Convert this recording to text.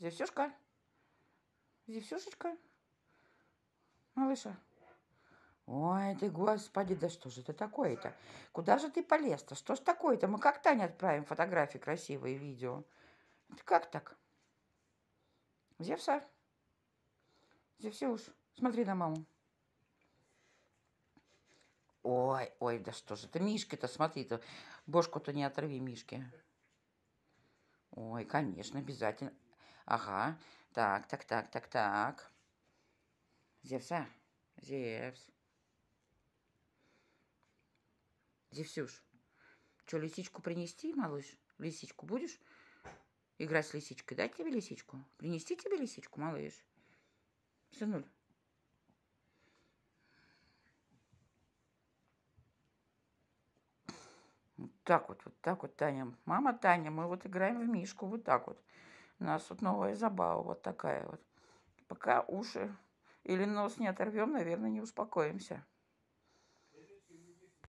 Зевсюшка. Зевсюшечка. Малыша. Ой, ты, господи, да что же это такое-то? Куда же ты полез-то? Что ж такое-то? Мы как Тане отправим фотографии красивые, видео. Это как так? Зевса. Зевсюш, смотри на маму. Ой, ой, да что же это Мишки-то смотри-то. Бошку-то не оторви, Мишки. Ой, конечно, обязательно. Ага. Так, так, так, так, так. Зевса. Зевс. Зевсюш. Что, лисичку принести, малыш? Лисичку будешь? Играть с лисичкой. Дать тебе лисичку? Принести тебе лисичку, малыш? Сынуль. Вот так вот, вот так вот, Таня. Мама, Таня, мы вот играем в мишку, вот так вот. У нас тут новая забава вот такая вот. Пока уши или нос не оторвем, наверное, не успокоимся.